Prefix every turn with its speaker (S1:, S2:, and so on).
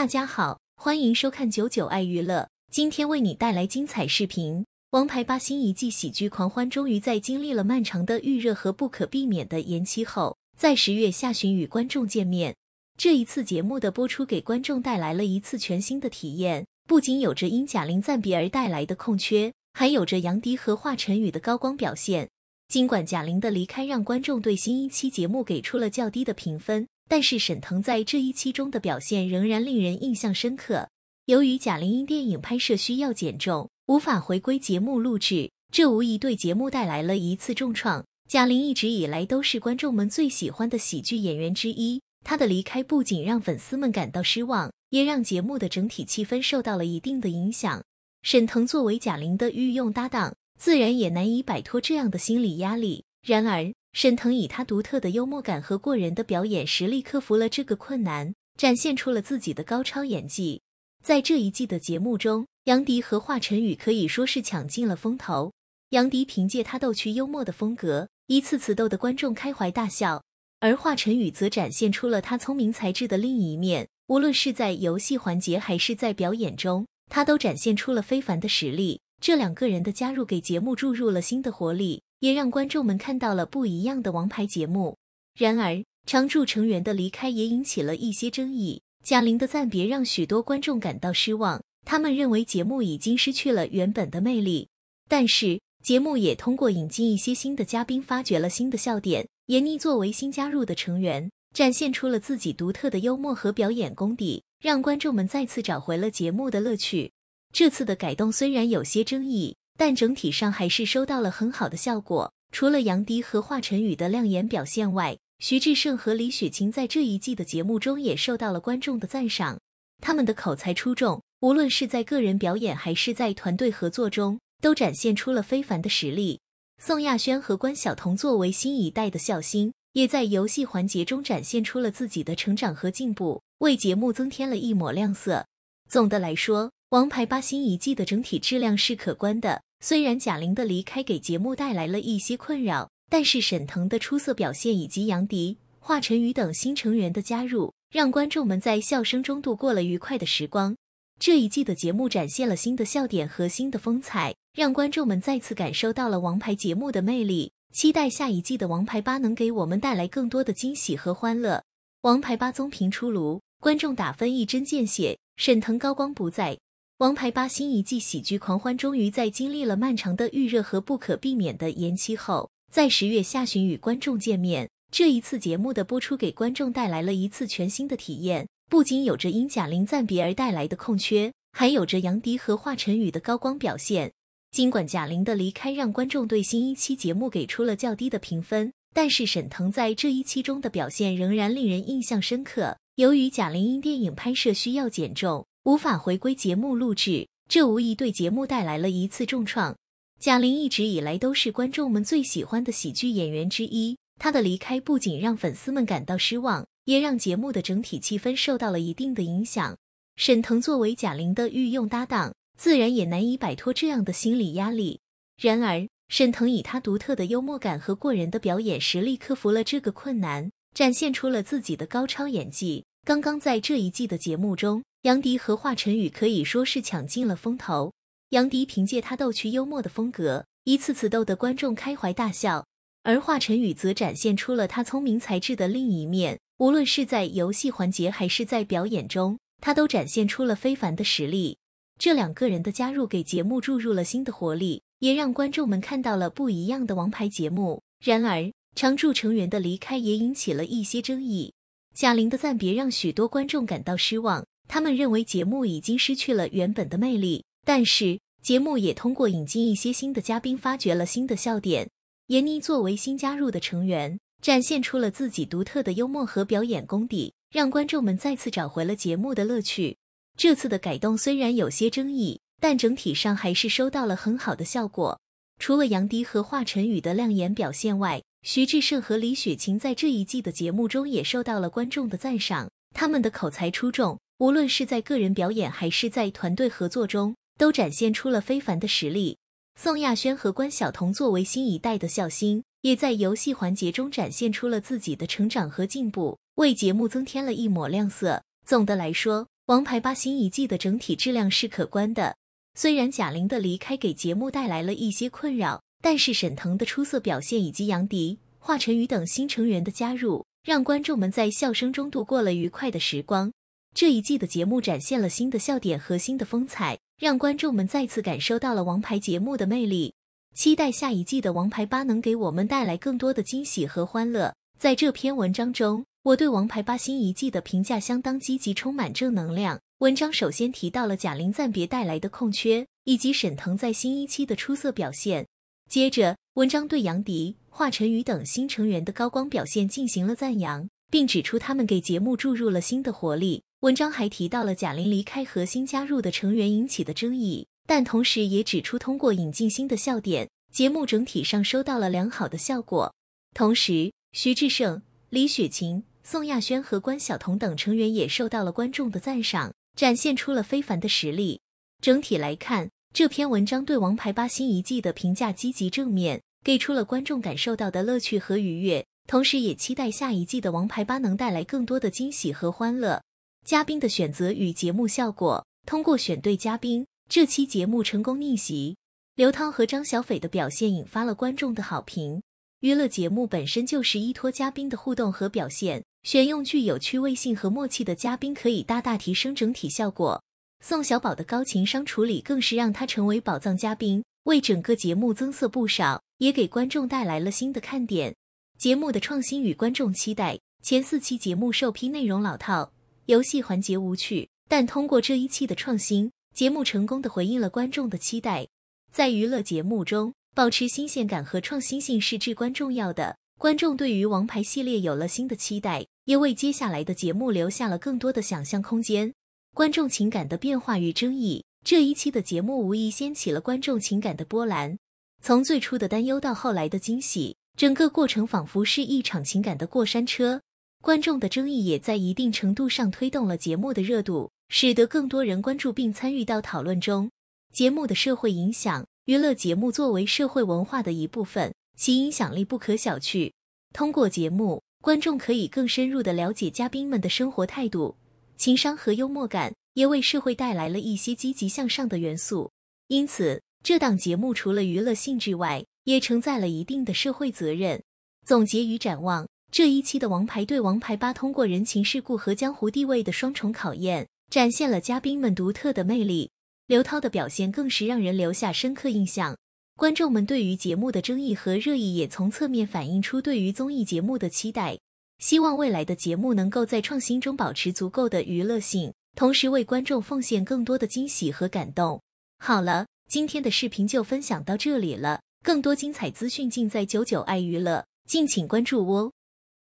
S1: 大家好，欢迎收看九九爱娱乐，今天为你带来精彩视频《王牌八》新一季喜剧狂欢终于在经历了漫长的预热和不可避免的延期后，在十月下旬与观众见面。这一次节目的播出给观众带来了一次全新的体验，不仅有着因贾玲暂别而带来的空缺，还有着杨迪和华晨宇的高光表现。尽管贾玲的离开让观众对新一期节目给出了较低的评分。但是沈腾在这一期中的表现仍然令人印象深刻。由于贾玲因电影拍摄需要减重，无法回归节目录制，这无疑对节目带来了一次重创。贾玲一直以来都是观众们最喜欢的喜剧演员之一，她的离开不仅让粉丝们感到失望，也让节目的整体气氛受到了一定的影响。沈腾作为贾玲的御用搭档，自然也难以摆脱这样的心理压力。然而，沈腾以他独特的幽默感和过人的表演实力，克服了这个困难，展现出了自己的高超演技。在这一季的节目中，杨迪和华晨宇可以说是抢尽了风头。杨迪凭借他逗趣幽默的风格，一次次逗得观众开怀大笑；而华晨宇则展现出了他聪明才智的另一面。无论是在游戏环节还是在表演中，他都展现出了非凡的实力。这两个人的加入，给节目注入了新的活力。也让观众们看到了不一样的王牌节目。然而，常驻成员的离开也引起了一些争议。贾玲的暂别让许多观众感到失望，他们认为节目已经失去了原本的魅力。但是，节目也通过引进一些新的嘉宾，发掘了新的笑点。闫妮作为新加入的成员，展现出了自己独特的幽默和表演功底，让观众们再次找回了节目的乐趣。这次的改动虽然有些争议。但整体上还是收到了很好的效果。除了杨迪和华晨宇的亮眼表现外，徐志胜和李雪琴在这一季的节目中也受到了观众的赞赏。他们的口才出众，无论是在个人表演还是在团队合作中，都展现出了非凡的实力。宋亚轩和关晓彤作为新一代的笑星，也在游戏环节中展现出了自己的成长和进步，为节目增添了一抹亮色。总的来说，《王牌八》新一季的整体质量是可观的。虽然贾玲的离开给节目带来了一些困扰，但是沈腾的出色表现以及杨迪、华晨宇等新成员的加入，让观众们在笑声中度过了愉快的时光。这一季的节目展现了新的笑点和新的风采，让观众们再次感受到了王牌节目的魅力。期待下一季的《王牌八》能给我们带来更多的惊喜和欢乐。《王牌八》综评出炉，观众打分一针见血，沈腾高光不在。《王牌八》新一季喜剧狂欢终于在经历了漫长的预热和不可避免的延期后，在十月下旬与观众见面。这一次节目的播出给观众带来了一次全新的体验，不仅有着因贾玲暂别而带来的空缺，还有着杨迪和华晨宇的高光表现。尽管贾玲的离开让观众对新一期节目给出了较低的评分，但是沈腾在这一期中的表现仍然令人印象深刻。由于贾玲因电影拍摄需要减重。无法回归节目录制，这无疑对节目带来了一次重创。贾玲一直以来都是观众们最喜欢的喜剧演员之一，她的离开不仅让粉丝们感到失望，也让节目的整体气氛受到了一定的影响。沈腾作为贾玲的御用搭档，自然也难以摆脱这样的心理压力。然而，沈腾以他独特的幽默感和过人的表演实力克服了这个困难，展现出了自己的高超演技。刚刚在这一季的节目中。杨迪和华晨宇可以说是抢尽了风头。杨迪凭借他逗趣幽默的风格，一次次逗得观众开怀大笑；而华晨宇则展现出了他聪明才智的另一面。无论是在游戏环节还是在表演中，他都展现出了非凡的实力。这两个人的加入给节目注入了新的活力，也让观众们看到了不一样的王牌节目。然而，常驻成员的离开也引起了一些争议。贾玲的暂别让许多观众感到失望。他们认为节目已经失去了原本的魅力，但是节目也通过引进一些新的嘉宾，发掘了新的笑点。闫妮作为新加入的成员，展现出了自己独特的幽默和表演功底，让观众们再次找回了节目的乐趣。这次的改动虽然有些争议，但整体上还是收到了很好的效果。除了杨迪和华晨宇的亮眼表现外，徐志胜和李雪琴在这一季的节目中也受到了观众的赞赏，他们的口才出众。无论是在个人表演还是在团队合作中，都展现出了非凡的实力。宋亚轩和关晓彤作为新一代的笑星，也在游戏环节中展现出了自己的成长和进步，为节目增添了一抹亮色。总的来说，《王牌八》新一季的整体质量是可观的。虽然贾玲的离开给节目带来了一些困扰，但是沈腾的出色表现以及杨迪、华晨宇等新成员的加入，让观众们在笑声中度过了愉快的时光。这一季的节目展现了新的笑点和新的风采，让观众们再次感受到了王牌节目的魅力。期待下一季的《王牌八》能给我们带来更多的惊喜和欢乐。在这篇文章中，我对《王牌八》新一季的评价相当积极，充满正能量。文章首先提到了贾玲暂别带来的空缺，以及沈腾在新一期的出色表现。接着，文章对杨迪、华晨宇等新成员的高光表现进行了赞扬，并指出他们给节目注入了新的活力。文章还提到了贾玲离开和新加入的成员引起的争议，但同时也指出，通过引进新的笑点，节目整体上收到了良好的效果。同时，徐志胜、李雪琴、宋亚轩和关晓彤等成员也受到了观众的赞赏，展现出了非凡的实力。整体来看，这篇文章对《王牌八》新一季的评价积极正面，给出了观众感受到的乐趣和愉悦，同时也期待下一季的《王牌八》能带来更多的惊喜和欢乐。嘉宾的选择与节目效果，通过选对嘉宾，这期节目成功逆袭。刘涛和张小斐的表现引发了观众的好评。娱乐节目本身就是依托嘉宾的互动和表现，选用具有趣味性和默契的嘉宾，可以大大提升整体效果。宋小宝的高情商处理更是让他成为宝藏嘉宾，为整个节目增色不少，也给观众带来了新的看点。节目的创新与观众期待，前四期节目受批内容老套。游戏环节无趣，但通过这一期的创新，节目成功的回应了观众的期待。在娱乐节目中，保持新鲜感和创新性是至关重要的。观众对于王牌系列有了新的期待，也为接下来的节目留下了更多的想象空间。观众情感的变化与争议，这一期的节目无疑掀起了观众情感的波澜。从最初的担忧到后来的惊喜，整个过程仿佛是一场情感的过山车。观众的争议也在一定程度上推动了节目的热度，使得更多人关注并参与到讨论中。节目的社会影响，娱乐节目作为社会文化的一部分，其影响力不可小觑。通过节目，观众可以更深入地了解嘉宾们的生活态度、情商和幽默感，也为社会带来了一些积极向上的元素。因此，这档节目除了娱乐性质外，也承载了一定的社会责任。总结与展望。这一期的王牌对王牌八通过人情世故和江湖地位的双重考验，展现了嘉宾们独特的魅力。刘涛的表现更是让人留下深刻印象。观众们对于节目的争议和热议也从侧面反映出对于综艺节目的期待。希望未来的节目能够在创新中保持足够的娱乐性，同时为观众奉献更多的惊喜和感动。好了，今天的视频就分享到这里了。更多精彩资讯尽在九九爱娱乐，敬请关注哦。